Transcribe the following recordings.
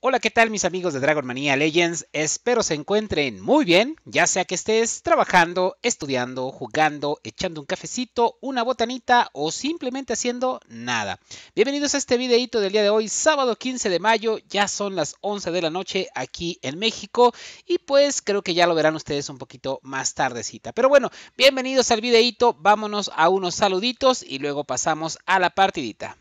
Hola, ¿qué tal mis amigos de Dragon Mania Legends? Espero se encuentren muy bien, ya sea que estés trabajando, estudiando, jugando, echando un cafecito, una botanita o simplemente haciendo nada. Bienvenidos a este videito del día de hoy, sábado 15 de mayo, ya son las 11 de la noche aquí en México y pues creo que ya lo verán ustedes un poquito más tardecita. Pero bueno, bienvenidos al videíto, vámonos a unos saluditos y luego pasamos a la partidita.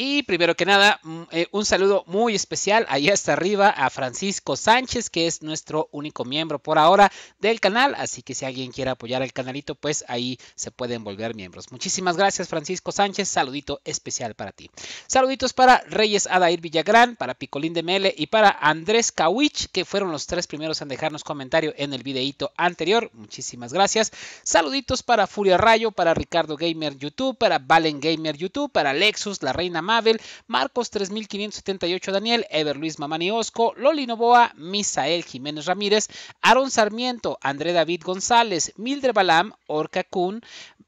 Y primero que nada, mm, eh, un saludo muy especial ahí hasta arriba a Francisco Sánchez, que es nuestro único miembro por ahora del canal. Así que si alguien quiere apoyar el canalito, pues ahí se pueden volver miembros. Muchísimas gracias, Francisco Sánchez. Saludito especial para ti. Saluditos para Reyes Adair Villagrán, para Picolín de Mele y para Andrés Kawich, que fueron los tres primeros en dejarnos comentario en el videíto anterior. Muchísimas gracias. Saluditos para Furia Rayo, para Ricardo Gamer YouTube, para Valen Gamer YouTube, para Lexus, la Reina Mabel, Marcos 3578 Daniel, Ever Luis Mamani Osco, Loli Novoa, Misael Jiménez Ramírez, Aaron Sarmiento, André David González, Mildred Balam, Orca Kun,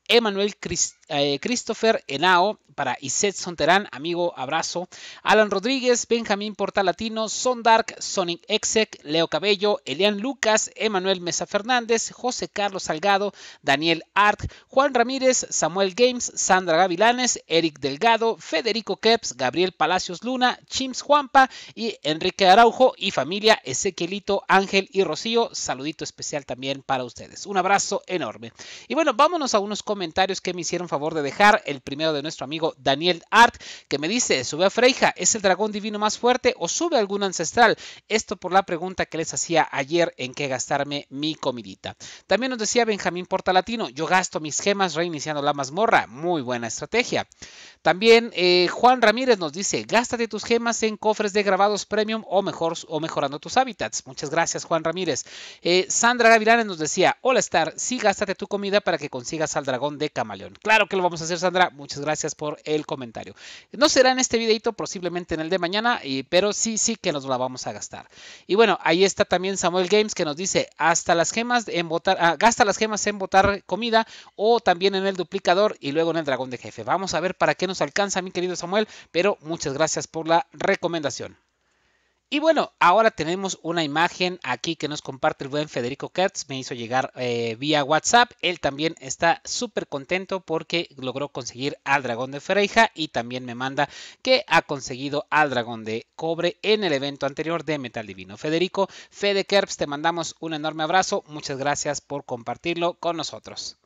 Emanuel Cristina. Eh, Christopher Enao para Iset Sonterán, amigo, abrazo, Alan Rodríguez, Benjamín Portalatino, Son Dark, Sonic Exec, Leo Cabello, Elian Lucas, Emanuel Mesa Fernández, José Carlos Salgado, Daniel Art, Juan Ramírez, Samuel Games, Sandra Gavilanes, Eric Delgado, Federico Keps, Gabriel Palacios Luna, Chims Juanpa y Enrique Araujo y familia Ezequielito, Ángel y Rocío. Saludito especial también para ustedes. Un abrazo enorme. Y bueno, vámonos a unos comentarios que me hicieron favor de dejar. El primero de nuestro amigo Daniel Art, que me dice, ¿sube a Freija? ¿Es el dragón divino más fuerte o sube algún ancestral? Esto por la pregunta que les hacía ayer en qué gastarme mi comidita. También nos decía Benjamín Portalatino, yo gasto mis gemas reiniciando la mazmorra. Muy buena estrategia. También eh, Juan Ramírez nos dice, gástate tus gemas en cofres de grabados premium o, mejor, o mejorando tus hábitats. Muchas gracias Juan Ramírez. Eh, Sandra Gavilanes nos decía, hola Star, sí gástate tu comida para que consigas al dragón de camaleón. Claro que lo vamos a hacer, Sandra. Muchas gracias por el comentario. No será en este videito, posiblemente en el de mañana, y, pero sí, sí que nos la vamos a gastar. Y bueno, ahí está también Samuel Games que nos dice, hasta las gemas en botar, ah, gasta las gemas en botar comida o también en el duplicador y luego en el dragón de jefe. Vamos a ver para qué nos alcanza, mi querido Samuel, pero muchas gracias por la recomendación. Y bueno, ahora tenemos una imagen aquí que nos comparte el buen Federico Kerbs, Me hizo llegar eh, vía WhatsApp. Él también está súper contento porque logró conseguir al dragón de Freija y también me manda que ha conseguido al dragón de cobre en el evento anterior de Metal Divino. Federico, Fede Kerbs, te mandamos un enorme abrazo. Muchas gracias por compartirlo con nosotros.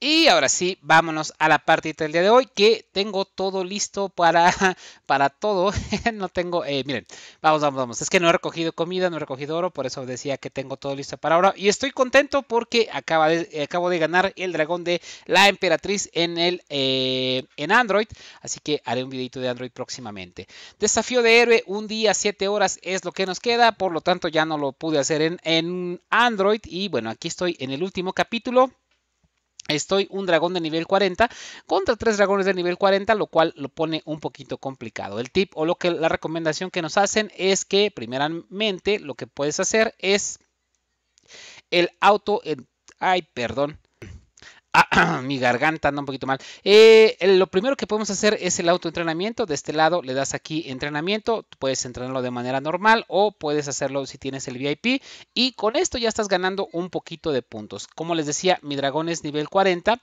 Y ahora sí, vámonos a la partita del día de hoy que tengo todo listo para, para todo. no tengo, eh, miren, vamos, vamos, vamos. Es que no he recogido comida, no he recogido oro, por eso decía que tengo todo listo para ahora. Y estoy contento porque de, eh, acabo de ganar el dragón de la emperatriz en, el, eh, en Android. Así que haré un videito de Android próximamente. Desafío de héroe, un día, siete horas es lo que nos queda. Por lo tanto, ya no lo pude hacer en, en Android. Y bueno, aquí estoy en el último capítulo. Estoy un dragón de nivel 40 contra tres dragones de nivel 40, lo cual lo pone un poquito complicado. El tip o lo que la recomendación que nos hacen es que primeramente lo que puedes hacer es el auto, ay, perdón, mi garganta anda un poquito mal. Eh, lo primero que podemos hacer es el autoentrenamiento. De este lado le das aquí entrenamiento. Puedes entrenarlo de manera normal o puedes hacerlo si tienes el VIP. Y con esto ya estás ganando un poquito de puntos. Como les decía, mi dragón es nivel 40.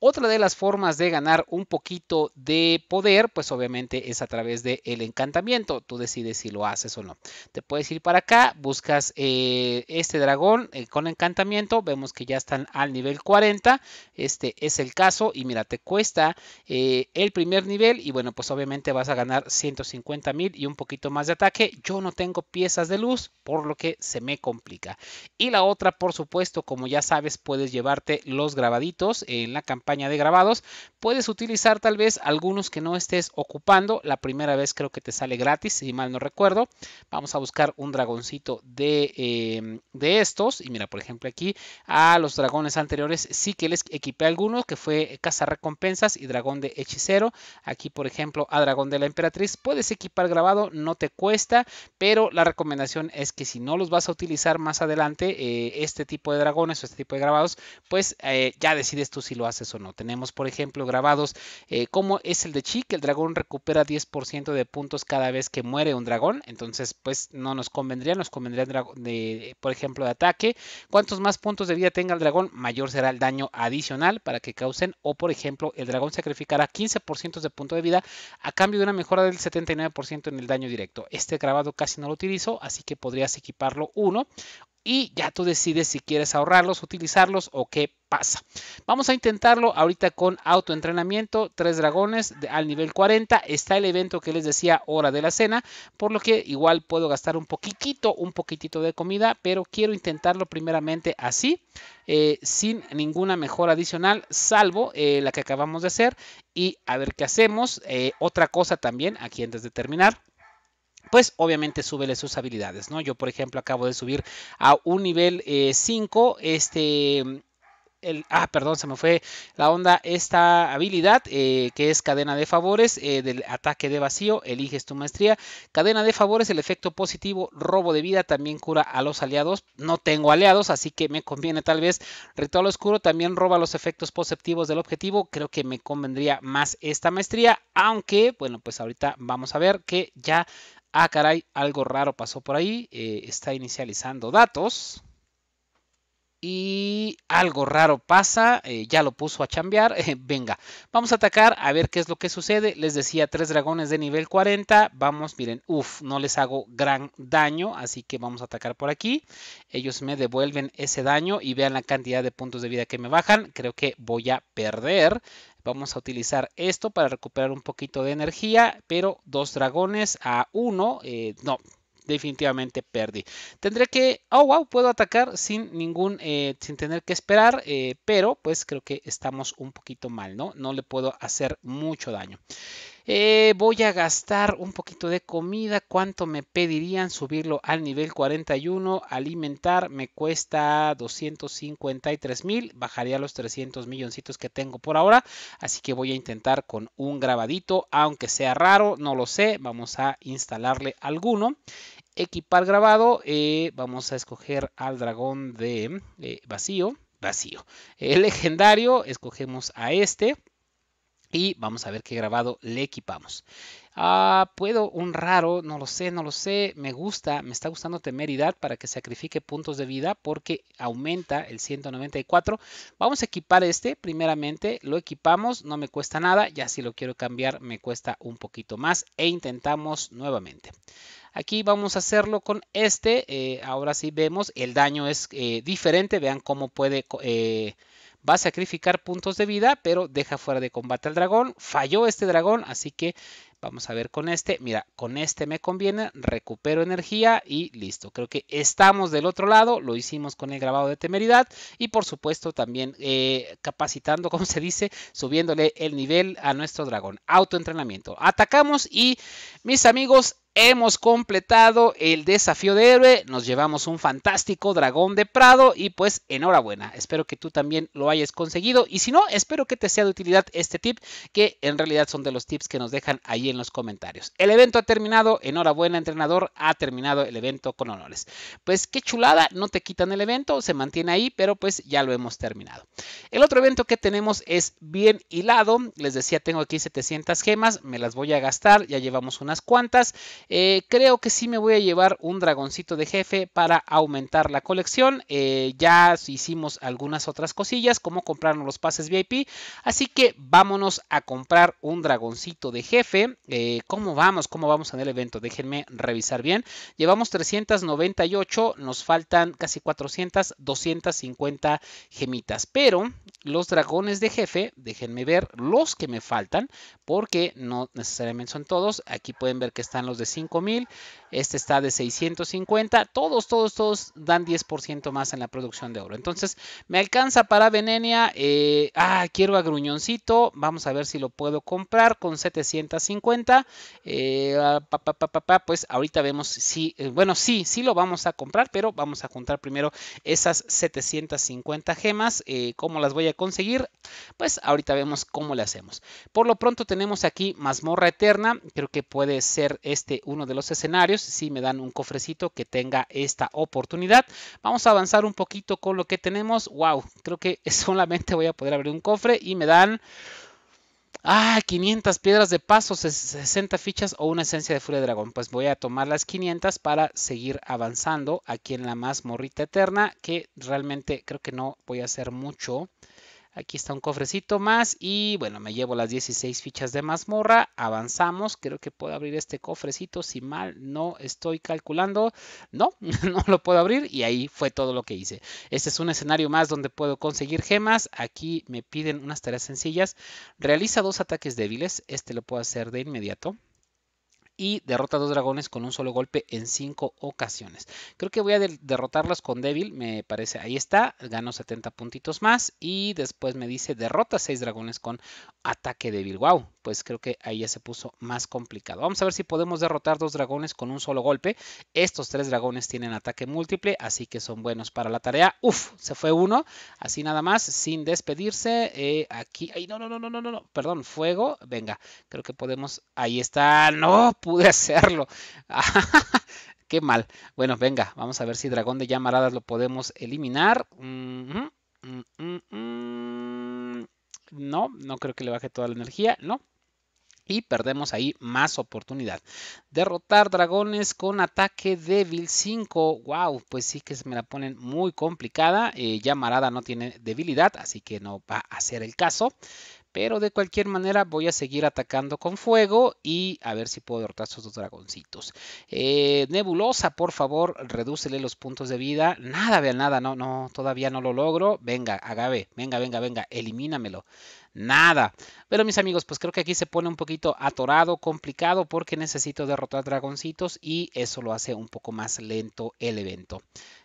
Otra de las formas de ganar un poquito de poder, pues obviamente es a través del el encantamiento. Tú decides si lo haces o no. Te puedes ir para acá, buscas eh, este dragón eh, con encantamiento. Vemos que ya están al nivel 40. Este es el caso y mira, te cuesta eh, el primer nivel y bueno, pues obviamente vas a ganar 150 mil y un poquito más de ataque. Yo no tengo piezas de luz, por lo que se me complica. Y la otra, por supuesto, como ya sabes, puedes llevarte los grabaditos en la campaña de grabados. Puedes utilizar tal vez algunos que no estés ocupando. La primera vez creo que te sale gratis, si mal no recuerdo. Vamos a buscar un dragoncito de, eh, de estos. Y mira, por ejemplo, aquí a los dragones anteriores sí que les algunos, que fue Recompensas y Dragón de Hechicero. Aquí, por ejemplo, a Dragón de la Emperatriz puedes equipar grabado, no te cuesta, pero la recomendación es que si no los vas a utilizar más adelante, eh, este tipo de dragones o este tipo de grabados, pues eh, ya decides tú si lo haces o no. Tenemos, por ejemplo, grabados eh, como es el de Chi, que el dragón recupera 10% de puntos cada vez que muere un dragón, entonces pues no nos convendría, nos convendría, por ejemplo, de ataque. Cuantos más puntos de vida tenga el dragón, mayor será el daño adicional para que causen, o por ejemplo, el dragón sacrificará 15% de punto de vida a cambio de una mejora del 79% en el daño directo. Este grabado casi no lo utilizo, así que podrías equiparlo uno y ya tú decides si quieres ahorrarlos, utilizarlos o qué pasa. Vamos a intentarlo ahorita con autoentrenamiento, tres dragones al nivel 40. Está el evento que les decía, hora de la cena, por lo que igual puedo gastar un poquitito, un poquitito de comida, pero quiero intentarlo primeramente así, eh, sin ninguna mejora adicional, salvo eh, la que acabamos de hacer y a ver qué hacemos. Eh, otra cosa también, aquí antes de terminar pues obviamente súbele sus habilidades, ¿no? Yo, por ejemplo, acabo de subir a un nivel 5, eh, este... Mm, el, ah, perdón, se me fue la onda. Esta habilidad eh, que es cadena de favores eh, del ataque de vacío, eliges tu maestría. Cadena de favores, el efecto positivo, robo de vida, también cura a los aliados. No tengo aliados, así que me conviene tal vez. Ritual oscuro también roba los efectos positivos del objetivo. Creo que me convendría más esta maestría, aunque, bueno, pues ahorita vamos a ver que ya Ah, caray, algo raro pasó por ahí. Eh, está inicializando datos. Y algo raro pasa, eh, ya lo puso a chambear. venga, vamos a atacar a ver qué es lo que sucede. Les decía, tres dragones de nivel 40. Vamos, miren, uff, no les hago gran daño, así que vamos a atacar por aquí. Ellos me devuelven ese daño y vean la cantidad de puntos de vida que me bajan. Creo que voy a perder, Vamos a utilizar esto para recuperar un poquito de energía, pero dos dragones a uno, eh, no, definitivamente perdí. Tendré que, oh wow, puedo atacar sin ningún, eh, sin tener que esperar, eh, pero pues creo que estamos un poquito mal, ¿no? No le puedo hacer mucho daño. Eh, voy a gastar un poquito de comida. ¿Cuánto me pedirían subirlo al nivel 41? Alimentar me cuesta 253 mil. Bajaría los 300 milloncitos que tengo por ahora. Así que voy a intentar con un grabadito. Aunque sea raro, no lo sé. Vamos a instalarle alguno equipar grabado. Eh, vamos a escoger al dragón de eh, vacío. Vacío. El legendario, escogemos a este. Y vamos a ver qué grabado le equipamos. Ah, puedo un raro, no lo sé, no lo sé. Me gusta, me está gustando temeridad para que sacrifique puntos de vida porque aumenta el 194. Vamos a equipar este primeramente. Lo equipamos, no me cuesta nada. Ya si lo quiero cambiar me cuesta un poquito más e intentamos nuevamente. Aquí vamos a hacerlo con este. Eh, ahora sí vemos el daño es eh, diferente. Vean cómo puede... Eh, va a sacrificar puntos de vida, pero deja fuera de combate al dragón. Falló este dragón, así que vamos a ver con este. Mira, con este me conviene, recupero energía y listo. Creo que estamos del otro lado, lo hicimos con el grabado de temeridad y por supuesto también eh, capacitando, como se dice, subiéndole el nivel a nuestro dragón. Autoentrenamiento. Atacamos y mis amigos, hemos completado el desafío de héroe, nos llevamos un fantástico dragón de Prado y pues enhorabuena, espero que tú también lo hayas conseguido y si no, espero que te sea de utilidad este tip que en realidad son de los tips que nos dejan ahí en los comentarios. El evento ha terminado, enhorabuena entrenador, ha terminado el evento con honores. Pues qué chulada, no te quitan el evento, se mantiene ahí, pero pues ya lo hemos terminado. El otro evento que tenemos es bien hilado, les decía tengo aquí 700 gemas, me las voy a gastar, ya llevamos unas cuantas. Eh, creo que sí me voy a llevar un dragoncito de jefe para aumentar la colección. Eh, ya hicimos algunas otras cosillas como comprarnos los pases VIP. Así que vámonos a comprar un dragoncito de jefe. Eh, ¿Cómo vamos? ¿Cómo vamos en el evento? Déjenme revisar bien. Llevamos 398, nos faltan casi 400, 250 gemitas. Pero los dragones de jefe, déjenme ver los que me faltan porque no necesariamente son todos. Aquí pueden ver que están los de 5000, este está de 650, todos, todos, todos dan 10% más en la producción de oro. Entonces, me alcanza para Venenia, eh, ah, quiero a Gruñoncito, vamos a ver si lo puedo comprar con 750, eh, ah, pues ahorita vemos si, eh, bueno, sí, sí lo vamos a comprar, pero vamos a contar primero esas 750 gemas, cómo las voy a conseguir, pues ahorita vemos cómo le hacemos. Por lo pronto tenemos aquí mazmorra eterna, creo que puede ser este uno de los escenarios si me dan un cofrecito que tenga esta oportunidad. Vamos a avanzar un poquito con lo que tenemos. Wow, creo que solamente voy a poder abrir un cofre y me dan... Ah, 500 piedras de paso, 60 fichas o una esencia de furia de dragón. Pues voy a tomar las 500 para seguir avanzando aquí en la más morrita eterna, que realmente creo que no voy a hacer mucho. Aquí está un cofrecito más y bueno, me llevo las 16 fichas de mazmorra. Avanzamos, creo que puedo abrir este cofrecito si mal no estoy calculando. No, no lo puedo abrir y ahí fue todo lo que hice. Este es un escenario más donde puedo conseguir gemas. Aquí me piden unas tareas sencillas. Realiza dos ataques débiles, este lo puedo hacer de inmediato y derrota dos dragones con un solo golpe en cinco ocasiones. Creo que voy a derrotarlos con débil, me parece. Ahí está, gano 70 puntitos más y después me dice derrota seis dragones con ataque débil. ¡Wow! pues creo que ahí ya se puso más complicado. Vamos a ver si podemos derrotar dos dragones con un solo golpe. Estos tres dragones tienen ataque múltiple, así que son buenos para la tarea. Uf, se fue uno, así nada más, sin despedirse. Eh, aquí, ay, no, no, no, no, no, no, perdón, fuego. Venga, creo que podemos, ahí está, no pude hacerlo. Qué mal. Bueno, venga, vamos a ver si dragón de llamaradas lo podemos eliminar. Mm, mm, mm, no, no creo que le baje toda la energía, no, y perdemos ahí más oportunidad. Derrotar dragones con ataque débil 5. Wow, pues sí que se me la ponen muy complicada. Eh, ya Marada no tiene debilidad, así que no va a ser el caso. Pero de cualquier manera voy a seguir atacando con fuego y a ver si puedo derrotar esos dos dragoncitos. Eh, nebulosa, por favor, redúcele los puntos de vida. Nada, vean, nada, no, no, todavía no lo logro. Venga, agave, venga, venga, venga, elimínamelo nada. Pero mis amigos, pues creo que aquí se pone un poquito atorado, complicado, porque necesito derrotar dragoncitos y eso lo hace un poco más lento el evento.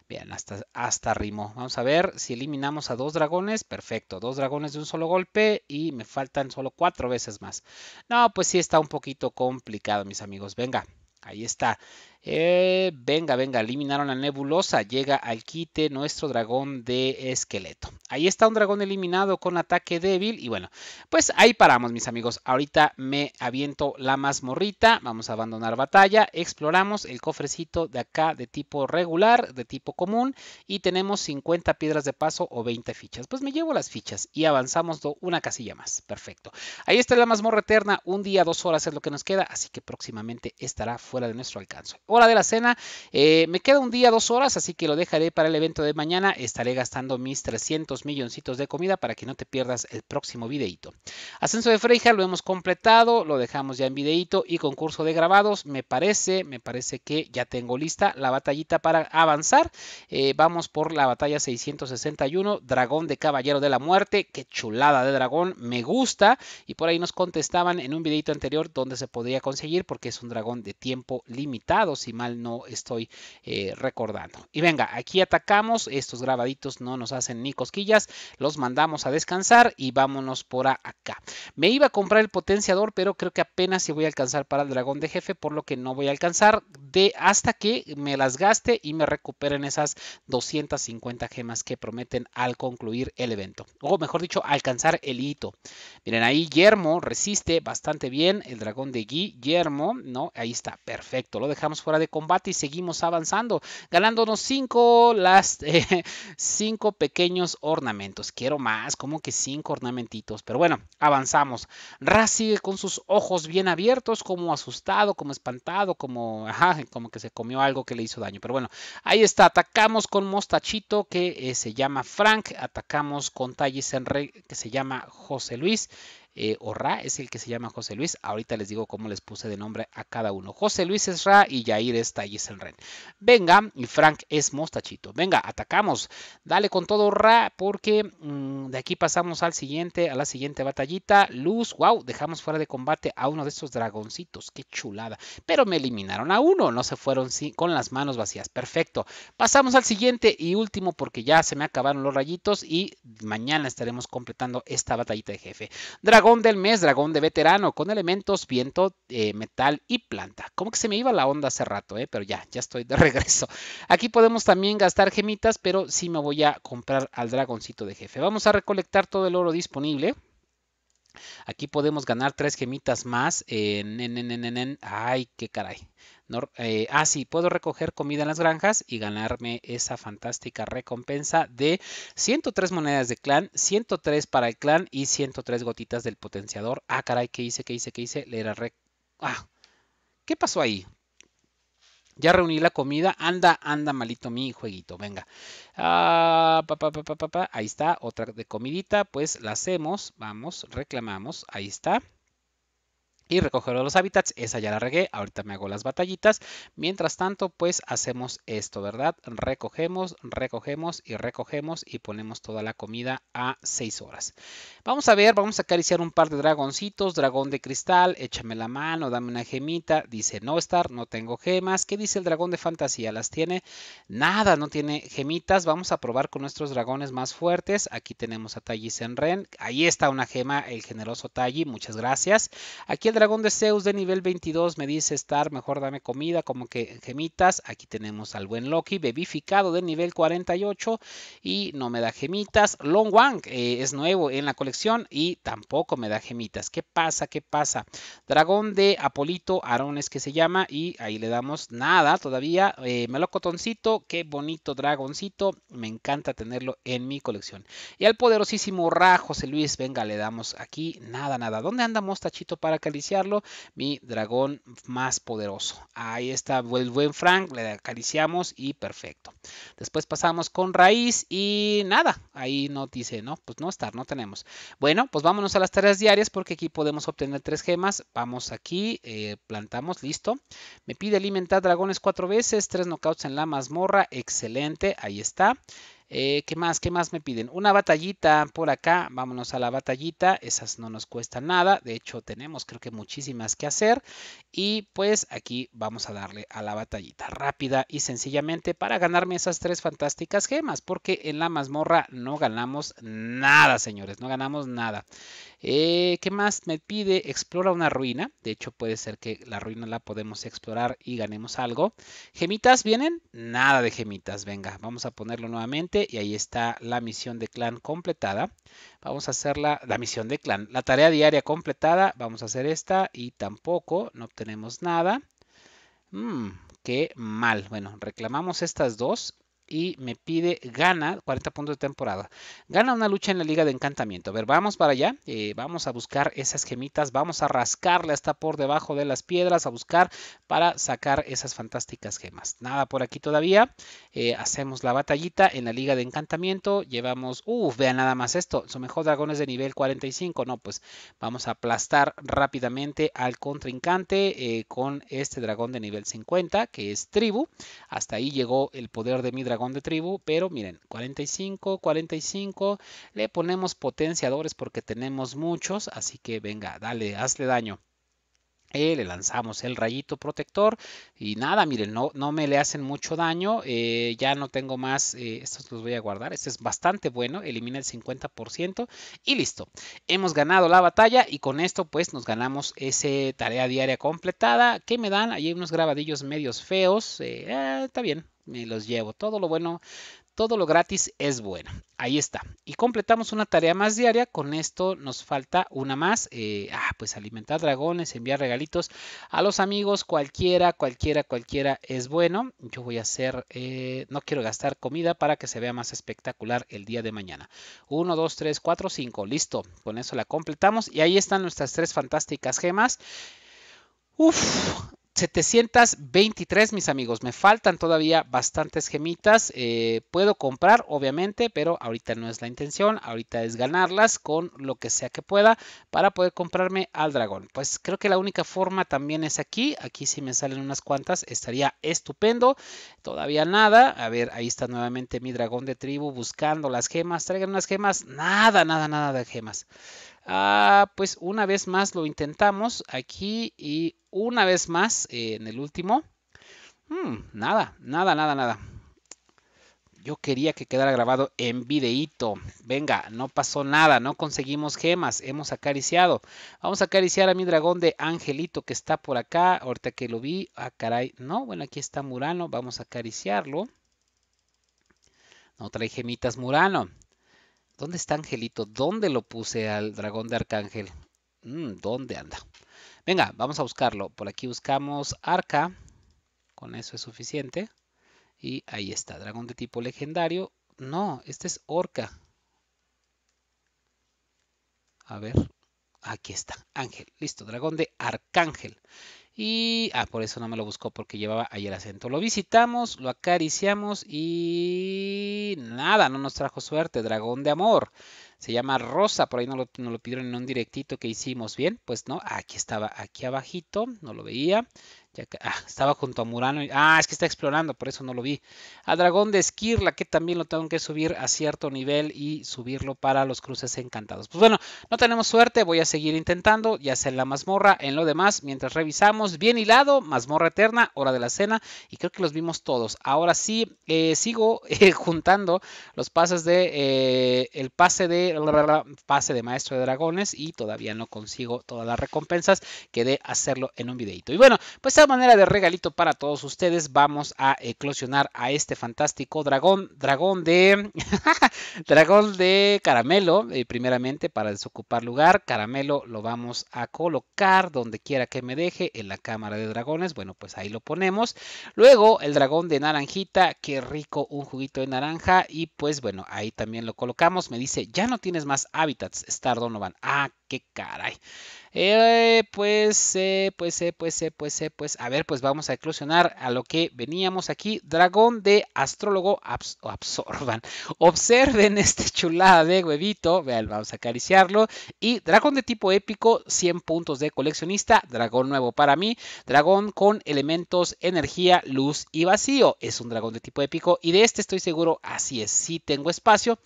Bien, hasta, hasta rimo. Vamos a ver si eliminamos a dos dragones. Perfecto, dos dragones de un solo golpe y me faltan solo cuatro veces más. No, pues sí está un poquito complicado, mis amigos. Venga, ahí está. Eh, venga, venga, eliminaron la nebulosa. Llega al quite nuestro dragón de esqueleto. Ahí está un dragón eliminado con ataque débil. Y bueno, pues ahí paramos, mis amigos. Ahorita me aviento la mazmorrita. Vamos a abandonar batalla. Exploramos el cofrecito de acá de tipo regular, de tipo común. Y tenemos 50 piedras de paso o 20 fichas. Pues me llevo las fichas y avanzamos una casilla más. Perfecto. Ahí está la mazmorra eterna. Un día, dos horas es lo que nos queda. Así que próximamente estará fuera de nuestro alcance hora de la cena. Eh, me queda un día, dos horas, así que lo dejaré para el evento de mañana. Estaré gastando mis 300 milloncitos de comida para que no te pierdas el próximo videito. Ascenso de Freija lo hemos completado, lo dejamos ya en videito y concurso de grabados. Me parece, me parece que ya tengo lista la batallita para avanzar. Eh, vamos por la batalla 661, Dragón de Caballero de la Muerte. Qué chulada de dragón, me gusta. Y por ahí nos contestaban en un videito anterior donde se podría conseguir porque es un dragón de tiempo limitado si mal no estoy eh, recordando. Y venga, aquí atacamos, estos grabaditos no nos hacen ni cosquillas, los mandamos a descansar y vámonos por acá. Me iba a comprar el potenciador, pero creo que apenas si voy a alcanzar para el dragón de jefe, por lo que no voy a alcanzar de hasta que me las gaste y me recuperen esas 250 gemas que prometen al concluir el evento. O mejor dicho, alcanzar el hito. Miren, ahí Yermo resiste bastante bien el dragón de yermo ¿no? Ahí está, perfecto. Lo dejamos fuera de combate y seguimos avanzando, ganándonos cinco, las, eh, cinco pequeños ornamentos. Quiero más, como que cinco ornamentitos, pero bueno, avanzamos. Raz sigue con sus ojos bien abiertos, como asustado, como espantado, como, como que se comió algo que le hizo daño. Pero bueno, ahí está, atacamos con Mostachito, que eh, se llama Frank, atacamos con Tallis Rey, que se llama José Luis eh, o Ra, es el que se llama José Luis. Ahorita les digo cómo les puse de nombre a cada uno. José Luis es Ra y Jair es el Ren. Venga, y Frank es Mostachito. Venga, atacamos. Dale con todo Ra porque mm, de aquí pasamos al siguiente, a la siguiente batallita. Luz, wow, dejamos fuera de combate a uno de estos dragoncitos. Qué chulada. Pero me eliminaron a uno, no se fueron sin, con las manos vacías. Perfecto. Pasamos al siguiente y último porque ya se me acabaron los rayitos y mañana estaremos completando esta batallita de jefe dragón del mes, dragón de veterano, con elementos viento, eh, metal y planta. Como que se me iba la onda hace rato, eh, pero ya, ya estoy de regreso. Aquí podemos también gastar gemitas, pero sí me voy a comprar al dragoncito de jefe. Vamos a recolectar todo el oro disponible. Aquí podemos ganar tres gemitas más. En, ay, qué caray. No, eh, ah, sí, puedo recoger comida en las granjas y ganarme esa fantástica recompensa de 103 monedas de clan, 103 para el clan y 103 gotitas del potenciador. Ah, caray, ¿qué hice? ¿Qué hice? ¿Qué hice? Le era re... Ah, ¿qué pasó ahí? Ya reuní la comida. Anda, anda, malito mi jueguito. Venga. Ah, pa, pa, ahí está. Otra de comidita. Pues la hacemos. Vamos, reclamamos. Ahí está y recoger los hábitats. Esa ya la regué, ahorita me hago las batallitas. Mientras tanto, pues hacemos esto, ¿verdad? Recogemos, recogemos y recogemos y ponemos toda la comida a 6 horas. Vamos a ver, vamos a acariciar un par de dragoncitos, dragón de cristal, échame la mano, dame una gemita. Dice no estar, no tengo gemas. ¿Qué dice el dragón de fantasía? ¿Las tiene? Nada, no tiene gemitas. Vamos a probar con nuestros dragones más fuertes. Aquí tenemos a Tallis en Ren. Ahí está una gema, el generoso Talli, muchas gracias. Aquí el dragón de Zeus de nivel 22 me dice estar, mejor dame comida, como que gemitas. Aquí tenemos al buen Loki, bebificado de nivel 48 y no me da gemitas. Long Wang eh, es nuevo en la colección y tampoco me da gemitas. ¿Qué pasa? ¿Qué pasa? Dragón de Apolito, Arones que se llama y ahí le damos nada todavía. Eh, melocotoncito, qué bonito dragoncito. Me encanta tenerlo en mi colección. Y al poderosísimo Ra José Luis, venga, le damos aquí nada, nada. ¿Dónde andamos, Mostachito para que mi dragón más poderoso. Ahí está el buen Frank, le acariciamos y perfecto. Después pasamos con raíz y nada, ahí no dice, no, pues no estar, no tenemos. Bueno, pues vámonos a las tareas diarias porque aquí podemos obtener tres gemas. Vamos aquí, eh, plantamos, listo. Me pide alimentar dragones cuatro veces, tres knockouts en la mazmorra, excelente, ahí está. Eh, ¿Qué más? ¿Qué más me piden? Una batallita por acá. Vámonos a la batallita. Esas no nos cuestan nada. De hecho, tenemos creo que muchísimas que hacer. Y pues aquí vamos a darle a la batallita rápida y sencillamente para ganarme esas tres fantásticas gemas. Porque en la mazmorra no ganamos nada, señores. No ganamos nada. Eh, ¿Qué más me pide? Explora una ruina. De hecho, puede ser que la ruina la podemos explorar y ganemos algo. ¿Gemitas vienen? Nada de gemitas. Venga, vamos a ponerlo nuevamente y ahí está la misión de clan completada. Vamos a hacer la, misión de clan. La tarea diaria completada, vamos a hacer esta y tampoco, no obtenemos nada. Mmm, qué mal. Bueno, reclamamos estas dos y me pide gana 40 puntos de temporada. Gana una lucha en la Liga de Encantamiento. A ver, vamos para allá. Eh, vamos a buscar esas gemitas. Vamos a rascarle hasta por debajo de las piedras. A buscar para sacar esas fantásticas gemas. Nada por aquí todavía. Eh, hacemos la batallita en la Liga de Encantamiento. Llevamos... Uf, vean nada más esto. Su mejor dragón es de nivel 45. No, pues vamos a aplastar rápidamente al contrincante eh, con este dragón de nivel 50 que es tribu. Hasta ahí llegó el poder de mi dragón de tribu, pero miren, 45, 45, le ponemos potenciadores porque tenemos muchos, así que venga, dale, hazle daño. Eh, le lanzamos el rayito protector y nada, miren, no, no me le hacen mucho daño, eh, ya no tengo más, eh, estos los voy a guardar, este es bastante bueno, elimina el 50% y listo, hemos ganado la batalla y con esto pues nos ganamos esa tarea diaria completada, que me dan? Ahí hay unos grabadillos medios feos, está bien, me los llevo. Todo lo bueno todo lo gratis es bueno. Ahí está. Y completamos una tarea más diaria. Con esto nos falta una más. Eh, ah, pues alimentar dragones, enviar regalitos a los amigos. Cualquiera, cualquiera, cualquiera es bueno. Yo voy a hacer... Eh, no quiero gastar comida para que se vea más espectacular el día de mañana. 1, 2, 3, 4, 5. Listo. Con eso la completamos. Y ahí están nuestras tres fantásticas gemas. Uf, 723, mis amigos. Me faltan todavía bastantes gemitas. Eh, puedo comprar, obviamente, pero ahorita no es la intención. Ahorita es ganarlas con lo que sea que pueda para poder comprarme al dragón. Pues creo que la única forma también es aquí. Aquí si me salen unas cuantas estaría estupendo. Todavía nada. A ver, ahí está nuevamente mi dragón de tribu buscando las gemas. Traigan unas gemas. Nada, nada, nada de gemas. Ah, pues una vez más lo intentamos aquí y una vez más eh, en el último. Hmm, nada, nada, nada, nada. Yo quería que quedara grabado en videíto. Venga, no pasó nada, no conseguimos gemas, hemos acariciado. Vamos a acariciar a mi dragón de Angelito que está por acá. Ahorita que lo vi, ah, caray, no, bueno, aquí está Murano, vamos a acariciarlo. No trae gemitas Murano. ¿Dónde está Angelito? ¿Dónde lo puse al dragón de Arcángel? Mm, ¿Dónde anda? Venga, vamos a buscarlo. Por aquí buscamos Arca. Con eso es suficiente. Y ahí está, dragón de tipo legendario. No, este es Orca. A ver, aquí está, Ángel. Listo, dragón de Arcángel. Y, ah, por eso no me lo buscó porque llevaba ahí el acento. Lo visitamos, lo acariciamos y nada, no nos trajo suerte. Dragón de amor. Se llama Rosa, por ahí no lo, lo pidieron en un directito que hicimos. Bien, pues no, aquí estaba, aquí abajito, no lo veía. Ah, estaba junto a Murano. Y, ah, es que está explorando, por eso no lo vi. A Dragón de Esquirla, que también lo tengo que subir a cierto nivel y subirlo para los cruces encantados. Pues bueno, no tenemos suerte, voy a seguir intentando, ya hacer la mazmorra, en lo demás, mientras revisamos. Bien hilado, mazmorra eterna, hora de la cena, y creo que los vimos todos. Ahora sí, eh, sigo eh, juntando los pases de, eh, el pase de, pase de Maestro de Dragones, y todavía no consigo todas las recompensas que de hacerlo en un videito. Y bueno, pues manera de regalito para todos ustedes vamos a eclosionar a este fantástico dragón, dragón de dragón de caramelo, eh, primeramente para desocupar lugar, caramelo lo vamos a colocar donde quiera que me deje en la cámara de dragones, bueno pues ahí lo ponemos, luego el dragón de naranjita, qué rico un juguito de naranja y pues bueno ahí también lo colocamos, me dice ya no tienes más hábitats, Star Donovan, ah qué caray. Eh, pues, pues, pues, pues, pues, a ver, pues vamos a eclosionar a lo que veníamos aquí. Dragón de astrólogo absorban. Observen este chulada de huevito. Vean, vamos a acariciarlo. Y dragón de tipo épico, 100 puntos de coleccionista. Dragón nuevo para mí. Dragón con elementos energía, luz y vacío. Es un dragón de tipo épico. Y de este estoy seguro, así es, Si tengo espacio.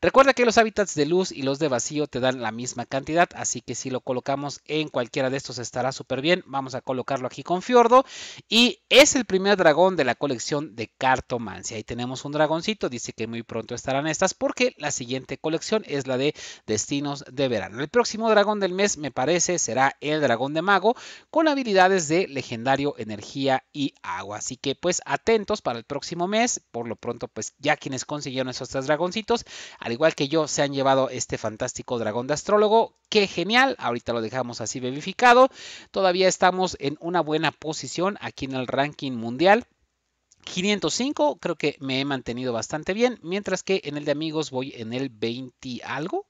Recuerda que los hábitats de luz y los de vacío te dan la misma cantidad. Así que si lo colocamos en cualquiera de estos estará súper bien. Vamos a colocarlo aquí con Fiordo. Y es el primer dragón de la colección de Cartomancia. Ahí tenemos un dragoncito. Dice que muy pronto estarán estas porque la siguiente colección es la de Destinos de Verano. El próximo dragón del mes, me parece, será el dragón de mago con habilidades de legendario, energía y agua. Así que pues atentos para el próximo mes. Por lo pronto, pues ya quienes consiguieron esos tres dragoncitos, al igual que yo, se han llevado este fantástico dragón de astrólogo. ¡Qué genial! Ahorita lo dejamos así verificado. Todavía estamos en una buena posición aquí en el ranking mundial. 505, creo que me he mantenido bastante bien, mientras que en el de amigos voy en el 20 algo,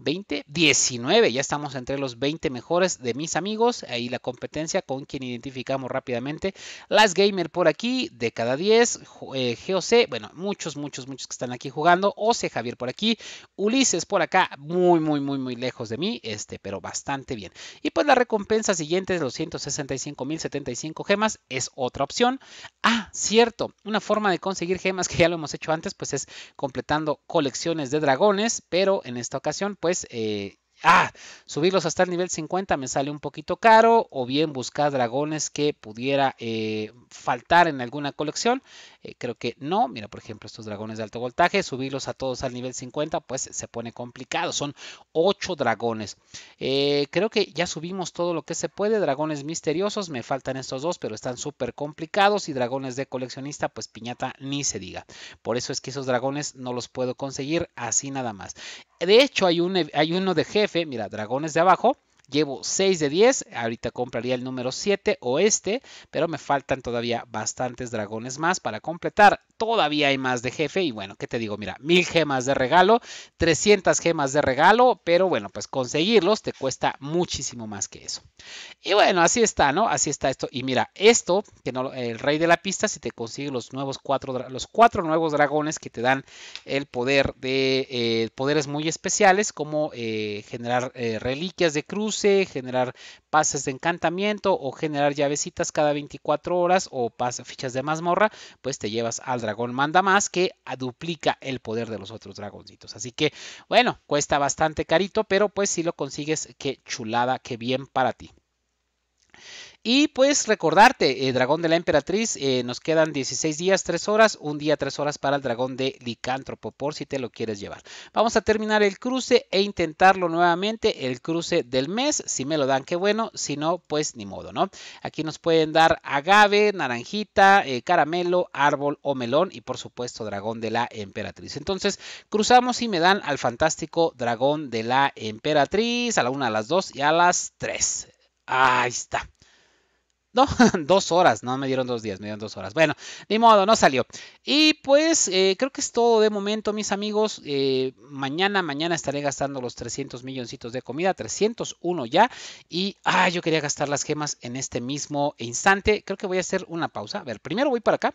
20, 19. Ya estamos entre los 20 mejores de mis amigos. Ahí la competencia con quien identificamos rápidamente. Last Gamer por aquí, de cada 10. Eh, GOC, bueno, muchos, muchos, muchos que están aquí jugando. OC Javier por aquí. Ulises por acá, muy, muy, muy, muy lejos de mí. Este, pero bastante bien. Y pues la recompensa siguiente de los 165.075 gemas es otra opción. Ah, cierto. Una forma de conseguir gemas que ya lo hemos hecho antes, pues es completando colecciones de dragones. Pero en esta ocasión, pues pues, eh, ah, subirlos hasta el nivel 50 me sale un poquito caro, o bien buscar dragones que pudiera eh, faltar en alguna colección. Eh, creo que no. Mira, por ejemplo, estos dragones de alto voltaje, subirlos a todos al nivel 50, pues se pone complicado. Son 8 dragones. Eh, creo que ya subimos todo lo que se puede. Dragones misteriosos, me faltan estos dos, pero están súper complicados. Y dragones de coleccionista, pues piñata ni se diga. Por eso es que esos dragones no los puedo conseguir así nada más. De hecho, hay, un, hay uno de jefe, mira, dragones de abajo Llevo 6 de 10, ahorita compraría el número 7 o este, pero me faltan todavía bastantes dragones más para completar todavía hay más de jefe. Y bueno, ¿qué te digo? Mira, mil gemas de regalo, 300 gemas de regalo, pero bueno, pues conseguirlos te cuesta muchísimo más que eso. Y bueno, así está, ¿no? Así está esto. Y mira, esto, que no, el rey de la pista, si te consigue los nuevos cuatro, los cuatro nuevos dragones que te dan el poder de eh, poderes muy especiales, como eh, generar eh, reliquias de cruce, generar pases de encantamiento o generar llavecitas cada 24 horas o pasa fichas de mazmorra, pues te llevas al dragón manda más que duplica el poder de los otros dragoncitos. Así que, bueno, cuesta bastante carito, pero pues si lo consigues, qué chulada, qué bien para ti. Y pues recordarte, el eh, Dragón de la Emperatriz, eh, nos quedan 16 días, 3 horas, un día, 3 horas para el Dragón de Licántropo, por si te lo quieres llevar. Vamos a terminar el cruce e intentarlo nuevamente, el cruce del mes, si me lo dan, qué bueno, si no, pues ni modo, ¿no? Aquí nos pueden dar agave, naranjita, eh, caramelo, árbol o melón y por supuesto Dragón de la Emperatriz. Entonces, cruzamos y me dan al fantástico Dragón de la Emperatriz a la una a las dos y a las 3. Ahí está. No, dos horas, no me dieron dos días, me dieron dos horas. Bueno, ni modo, no salió. Y pues eh, creo que es todo de momento, mis amigos. Eh, mañana, mañana estaré gastando los 300 milloncitos de comida, 301 ya. Y, ah, yo quería gastar las gemas en este mismo instante. Creo que voy a hacer una pausa. A ver, primero voy para acá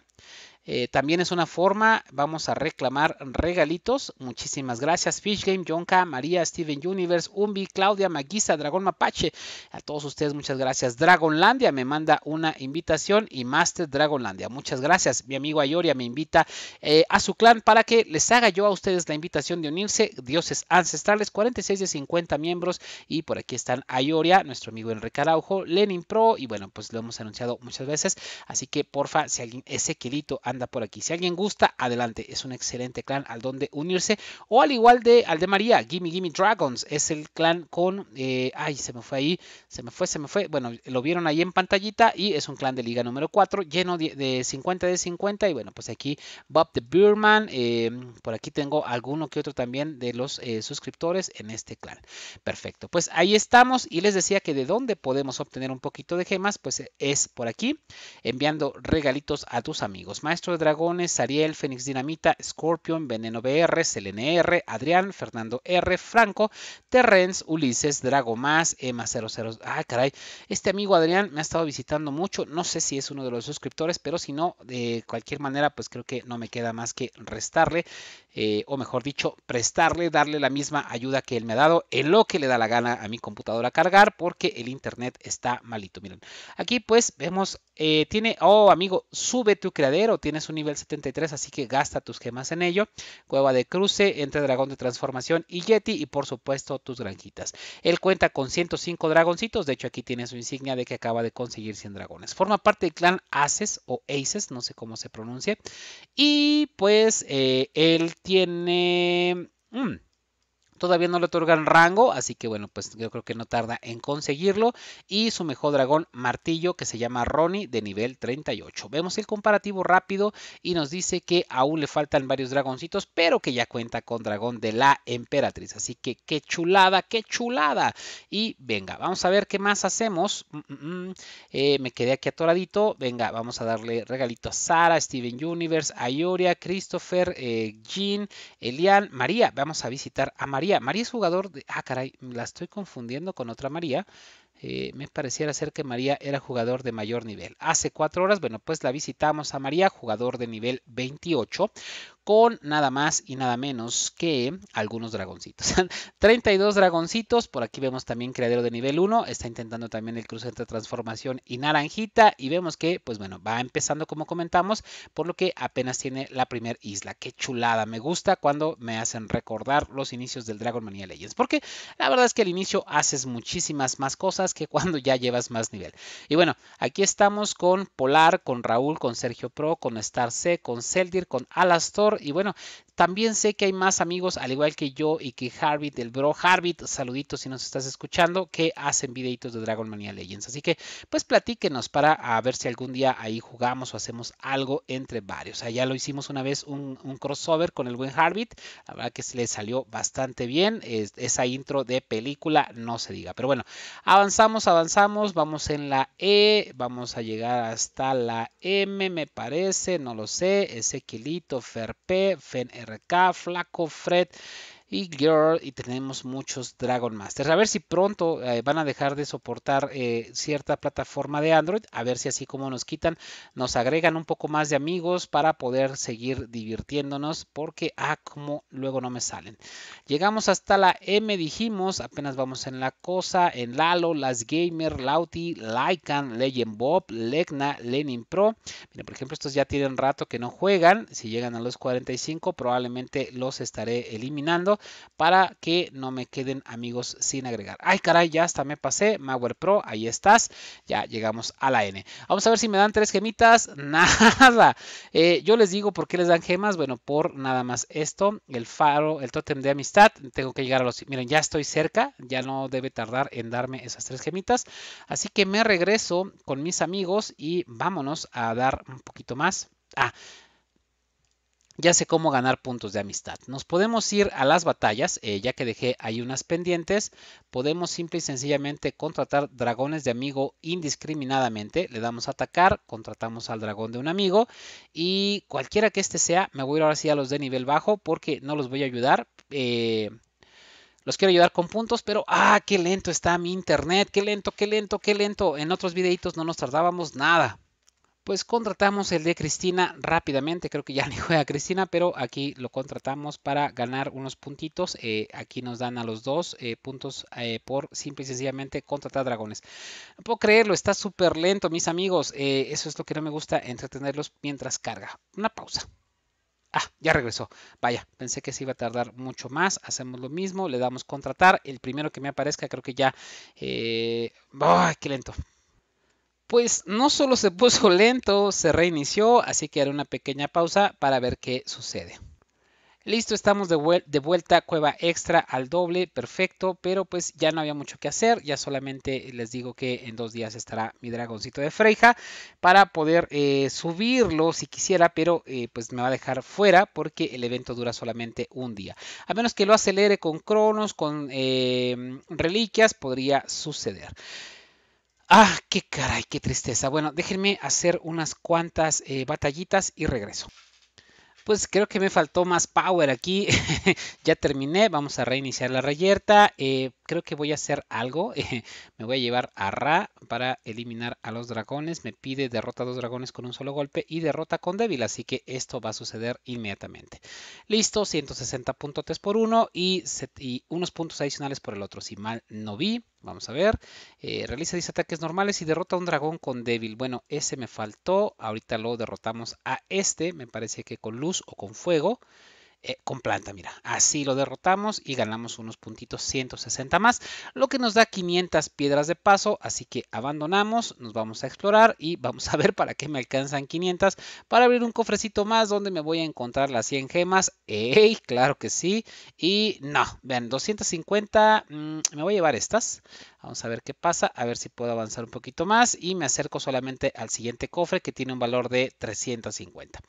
eh, también es una forma, vamos a reclamar regalitos. Muchísimas gracias, Fish Game, Jonka, María, Steven Universe, Umbi, Claudia, Maguisa, Dragón Mapache. A todos ustedes, muchas gracias. Dragonlandia me manda una invitación y Master Dragonlandia. Muchas gracias. Mi amigo Ayoria me invita eh, a su clan para que les haga yo a ustedes la invitación de unirse. Dioses ancestrales, 46 de 50 miembros. Y por aquí están Ayoria, nuestro amigo Enrique Araujo, Lenin Pro. Y bueno, pues lo hemos anunciado muchas veces. Así que porfa, si alguien ese quilito anda por aquí. Si alguien gusta, adelante. Es un excelente clan al donde unirse. O al igual de al de María, Gimme Gimme Dragons. Es el clan con. Eh, ay, se me fue ahí. Se me fue, se me fue. Bueno, lo vieron ahí en pantallita. Y es un clan de liga número 4, lleno de, 50 de 50. Y bueno, pues aquí Bob the Beerman. Eh, por aquí tengo alguno que otro también de los eh, suscriptores en este clan. Perfecto. Pues ahí estamos. Y les decía que de dónde podemos obtener un poquito de gemas, pues es por aquí, enviando regalitos a tus amigos. Maestro Dragones, Ariel, Fénix Dinamita, Scorpion, Veneno BR, Selene R, Adrián, Fernando R, Franco, Terrence, Ulises, Dragomás, Más, 00. Ah, caray. Este amigo Adrián me ha estado visitando mucho. No sé si es uno de los suscriptores, pero si no, de cualquier manera, pues creo que no me queda más que restarle. Eh, o mejor dicho, prestarle, darle la misma ayuda que él me ha dado en lo que le da la gana a mi computadora cargar porque el internet está malito. Miren, aquí pues vemos, eh, tiene, oh amigo, sube tu creadero. tienes un nivel 73, así que gasta tus gemas en ello. Cueva de cruce, entre dragón de transformación y yeti y por supuesto tus granjitas. Él cuenta con 105 dragoncitos, de hecho aquí tiene su insignia de que acaba de conseguir 100 dragones. Forma parte del clan Aces o Aces, no sé cómo se pronuncia. Y pues eh, él tiene... Mmm... Todavía no le otorgan rango, así que bueno, pues yo creo que no tarda en conseguirlo. Y su mejor dragón martillo, que se llama Ronnie, de nivel 38. Vemos el comparativo rápido y nos dice que aún le faltan varios dragoncitos, pero que ya cuenta con dragón de la emperatriz. Así que qué chulada, qué chulada. Y venga, vamos a ver qué más hacemos. Mm, mm, mm. Eh, me quedé aquí atoradito. Venga, vamos a darle regalito a Sara, Steven Universe, Ayoria, Christopher, eh, Jean, Elian, María. Vamos a visitar a María. María. es jugador de... Ah, caray, la estoy confundiendo con otra María. Eh, me pareciera ser que María era jugador de mayor nivel. Hace cuatro horas, bueno, pues la visitamos a María, jugador de nivel 28, con nada más y nada menos que algunos dragoncitos. 32 dragoncitos, por aquí vemos también criadero de nivel 1, está intentando también el cruce entre transformación y naranjita y vemos que, pues bueno, va empezando como comentamos, por lo que apenas tiene la primera isla. Qué chulada, me gusta cuando me hacen recordar los inicios del Dragon Mania Legends, porque la verdad es que al inicio haces muchísimas más cosas que cuando ya llevas más nivel. Y bueno, aquí estamos con Polar, con Raúl, con Sergio Pro, con Star C con Celdir, con Alastor, y bueno, también sé que hay más amigos, al igual que yo y que Harvit, el bro Harvit, saluditos si nos estás escuchando, que hacen videitos de Dragon Mania Legends. Así que, pues platíquenos para ver si algún día ahí jugamos o hacemos algo entre varios. Ah, ya lo hicimos una vez un, crossover con el buen Harvit, la verdad que se le salió bastante bien. esa intro de película no se diga, pero bueno, avanzamos, avanzamos, vamos en la E, vamos a llegar hasta la M, me parece, no lo sé, Ezequielito, Ferpe, Fen. RK, Flaco Fred, y Girl y tenemos muchos Dragon Masters. A ver si pronto eh, van a dejar de soportar eh, cierta plataforma de Android, a ver si así como nos quitan, nos agregan un poco más de amigos para poder seguir divirtiéndonos porque, ah, como luego no me salen. Llegamos hasta la M, dijimos, apenas vamos en La Cosa, en Lalo, Las Gamer, Lauti, Lycan, Legend Bob, Legna, Lenin Pro. Mira, por ejemplo, estos ya tienen rato que no juegan, si llegan a los 45 probablemente los estaré eliminando para que no me queden amigos sin agregar. Ay, caray, ya hasta me pasé. Mauer Pro, ahí estás. Ya llegamos a la N. Vamos a ver si me dan tres gemitas. Nada. Eh, yo les digo por qué les dan gemas. Bueno, por nada más esto. El faro, el tótem de amistad. Tengo que llegar a los... Miren, ya estoy cerca. Ya no debe tardar en darme esas tres gemitas. Así que me regreso con mis amigos y vámonos a dar un poquito más. Ah, ya sé cómo ganar puntos de amistad. Nos podemos ir a las batallas, eh, ya que dejé ahí unas pendientes. Podemos simple y sencillamente contratar dragones de amigo indiscriminadamente. Le damos a atacar, contratamos al dragón de un amigo. Y cualquiera que este sea, me voy a ir ahora sí a los de nivel bajo porque no los voy a ayudar. Eh, los quiero ayudar con puntos, pero ¡ah! ¡Qué lento está mi internet! ¡Qué lento, qué lento, qué lento! En otros videitos no nos tardábamos nada pues contratamos el de Cristina rápidamente. Creo que ya ni juega Cristina, pero aquí lo contratamos para ganar unos puntitos. Eh, aquí nos dan a los dos eh, puntos eh, por simple y sencillamente contratar dragones. No puedo creerlo, está súper lento, mis amigos. eso es lo que no me gusta, entretenerlos mientras carga. Una pausa. Ah, ya regresó. Vaya, pensé que se iba a tardar mucho más. Hacemos lo mismo, le damos contratar. El primero que me aparezca, creo que ya... ¡Ay, qué lento! pues no solo se puso lento, se reinició, así que haré una pequeña pausa para ver qué sucede. Listo, estamos de, vuelta, cueva extra al doble, perfecto, pero pues ya no había mucho que hacer, ya solamente les digo que en dos días estará mi dragoncito de freja para poder eh, subirlo si quisiera, pero eh, pues me va a dejar fuera porque el evento dura solamente un día. A menos que lo acelere con cronos, con eh, reliquias, podría suceder. Ah, qué caray, qué tristeza. Bueno, déjenme hacer unas cuantas eh, batallitas y regreso. Pues creo que me faltó más power aquí. ya terminé. Vamos a reiniciar la reyerta. Eh, creo que voy a hacer algo. Eh, me voy a llevar a Ra para eliminar a los dragones. Me pide derrota a dos dragones con un solo golpe y derrota con débil. Así que esto va a suceder inmediatamente. Listo, 160 puntos por uno y, y unos puntos adicionales por el otro. Si mal no vi, Vamos a ver. Eh, realiza 10 ataques normales y derrota a un dragón con débil. Bueno, ese me faltó. Ahorita lo derrotamos a este. Me parece que con luz o con fuego. Eh, con planta, mira. Así lo derrotamos y ganamos unos puntitos 160 más, lo que nos da 500 piedras de paso, así que abandonamos, nos vamos a explorar y vamos a ver para qué me alcanzan 500 para abrir un cofrecito más donde me voy a encontrar las 100 gemas. ¡Ey! Claro que sí. Y no, vean, 250, mm, me voy a llevar estas. Vamos a ver qué pasa, a ver si puedo avanzar un poquito más y me acerco solamente al siguiente cofre que tiene un valor de 350.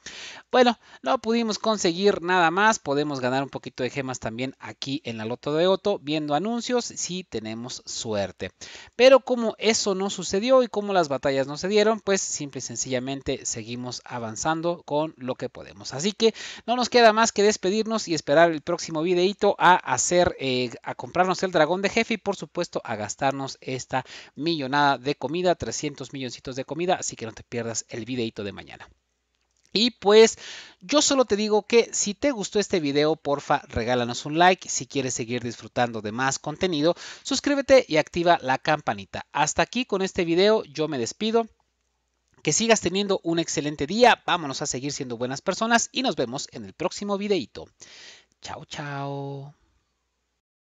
Bueno, no pudimos conseguir nada más, podemos ganar un poquito de gemas también aquí en la Loto de Oto viendo anuncios si tenemos suerte. Pero como eso no sucedió y como las batallas no se dieron, pues simple y sencillamente seguimos avanzando con lo que podemos. Así que no nos queda más que despedirnos y esperar el próximo videito a hacer, eh, a comprarnos el dragón de jefe y por supuesto a gastar darnos esta millonada de comida, 300 milloncitos de comida, así que no te pierdas el videito de mañana. Y pues yo solo te digo que si te gustó este video, porfa, regálanos un like. Si quieres seguir disfrutando de más contenido, suscríbete y activa la campanita. Hasta aquí con este video, yo me despido. Que sigas teniendo un excelente día, vámonos a seguir siendo buenas personas y nos vemos en el próximo videito. Chao, chao.